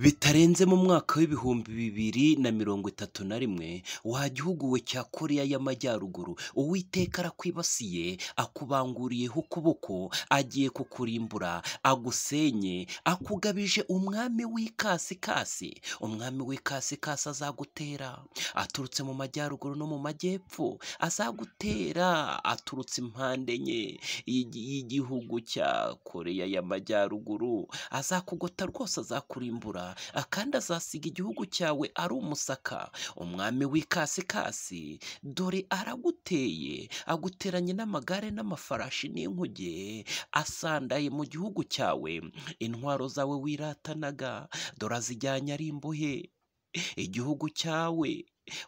bitarenze mu mwaka w'ibihumbi bibiri na mirongo itatu na rimwe wa gihugu we cya koreya y'amajyaruguru uwiteka arakwibasiye akubanguriyeho ukuboko agiye kukurimbura agusenye akugabije umwami w'ikasikasi umwami wikasi w'ikasikasi azagutera aturutse mu majyaruguru no mu majyepfo azagutera aturutse impande enye y'igihugu cya koreya y'amajyaruguru azakugota rwose azakurimbura Ah, kandi azasiga igihugu cyawe ari umusaka umwami w'ikasikasi dore araguteye aguteranye n'amagare n'amafarashi n'inkuge asandaye mu gihugu cyawe intwaro zawe wiratanaga dore azijyanye ari imbohe igihugu cyawe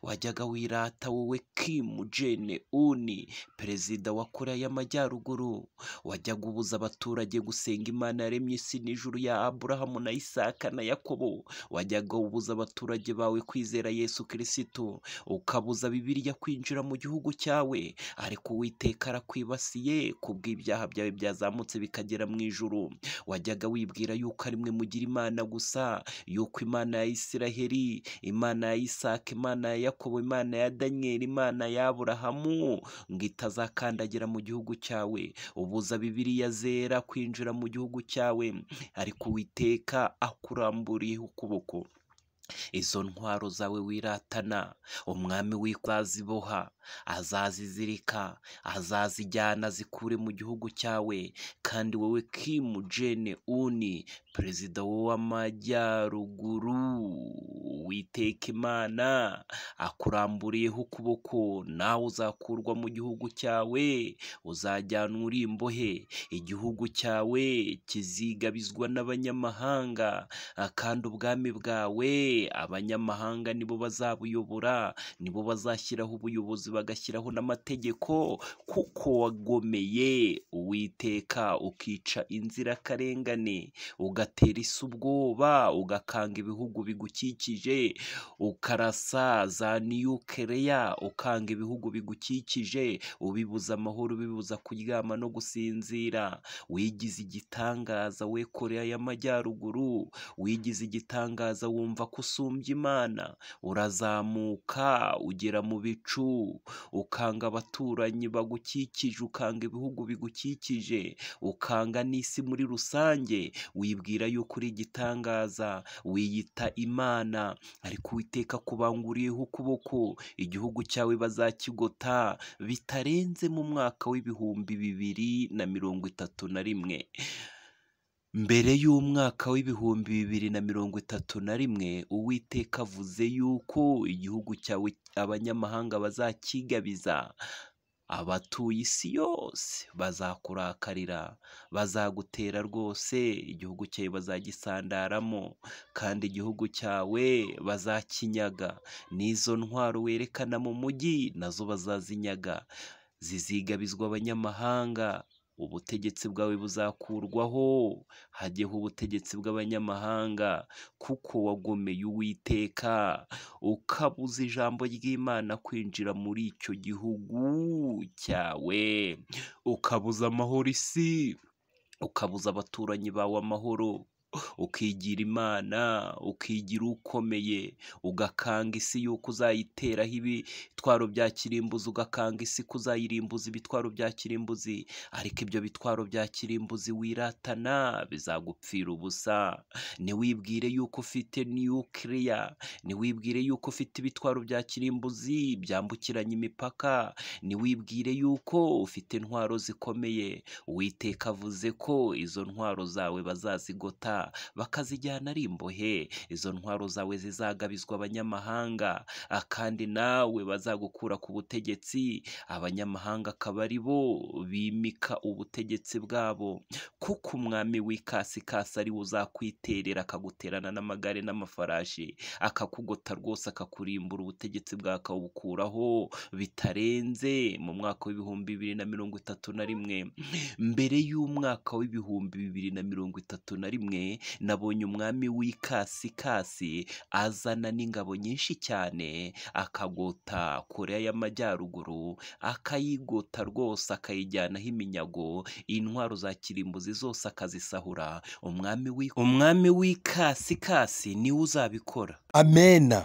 wajyaga wirata wowe Kim jene uni perezida wa koreya y'amajyaruguru wajyaga ubuza abaturage gusenga imana yaremye isi n'ijuru ya aburahamu na isaka na yakobo wajyaga ubuza abaturage bawe kwizera yesu kirisitu ukabuza bibiliya kwinjira mu gihugu cyawe ariko uwiteka arakwibasiye kubw'ibyaha byawe byazamutse bikagera mu ijuru wajyaga wibwira yuko ari mwe mugira imana gusa yuko imana ya isiraheli imana ya isaka imana imana ya yakobo imana ya daniyeli imana ya aburahamu ngo itazakandagira mu gihugu cyawe ubuza bibiriya zera kwinjira mu gihugu cyawe ariko uwiteka akuramburiyeho ukuboko izo ntwaro zawe wiratana umwami w'ikaziboha azazizirika azazijyana zikure mu gihugu cyawe kandi wowe kimu jene uni perezida w'amajyaruguru witeka imana akuramburiyeho ukuboko nawe uzakurwa mu gihugu cyawe uzajyana uri imbohe igihugu cyawe kizigabizwa n'abanyamahanga kandi ubwami bwawe abanyamahanga nibo bazabuyobora nibo bazashyiraho ubuyobozi bagashyiraho n'amategeko kuko wagomeye uwiteka ukica inzirakarengane ugatera isi ubwoba ugakanga ibihugu bigukikije ukarasa za niyukereya ukanga ibihugu bigukikije ubibuza amahoro ubibuza kuryama no gusinzira wigize igitangaza we Korea y'amajyaruguru wigize igitangaza wumva ko usumbya imana urazamuka ugera mu bicu ukanga abaturanyi bagukikije ukanga ibihugu bigukikije ukanga n'isi muri rusange wibwira yuko uri igitangaza wiyita imana ariko uwiteka kubanguriyeho ukuboko igihugu cyawe bazakigota bitarenze mu mwaka w'ibihumbi bibiri na mirongo itatu na rimwe mbere y'umwaka w'ibihumbi bibiri na mirongo itatu na rimwe uwiteka avuze yuko igihugu cyawe abanyamahanga bazakigabiza abatuye isi yose bazakurakarira bazagutera rwose igihugu cyawe bazagisandaramo kandi igihugu cyawe bazakinyaga n'izo ntwaro werekana mu mujyi nazo bazazinyaga zizigabizwa abanyamahanga ubutegetsi bwawe buzakurwaho hajyeho ubutegetsi bw'abanyamahanga kuko wagomeye uwiteka ukabuza ijambo ry'imana kwinjira muri icyo gihugu cyawe ukabuza amahoro isi ukabuza abaturanyi bawe amahoro ukigira imana ukigira ukomeye ugakanga isi yuko uzayiteraho ibitwaro bya kirimbuzi ugakanga isi ko uzayirimbuza ibitwaro bya kirimbuzi ariko ibyo bitwaro bya kirimbuzi wiratana bizagupfira ubusa ntiwibwire yuko ufite niyukiriya ntiwibwire yuko ufite ibitwaro bya kirimbuzi byambukiranya imipaka ntiwibwire yuko ufite intwaro zikomeye uwiteka avuze ko izo ntwaro zawe bazazigota bakazijyana ari imbohe izo ntwaro zawe zizagabizwa abanyamahanga kandi nawe bazagukura ku butegetsi abanyamahanga akaba ari bo bimika ubutegetsi bwabo kuko umwami w'ikasikasi ari we uzakwiterera akaguterana n'amagare n'amafarashi akakugota rwose akakurimbura ubutegetsi bwawe akabukuraho bitarenze mu mwaka w'ibihumbi bibiri na mirongo itatu na rimwe mbere y'umwaka w'ibihumbi bibiri na mirongo itatu na rimwe nabonye umwami w'ikasikasi azana n'ingabo nyinshi cyane akagota koreya y'amajyaruguru akayigota rwose akayijyanaho iminyago intwaro za kirimbuzi zose akazisahura umwami w'ikasikasi niwe uzabikora amena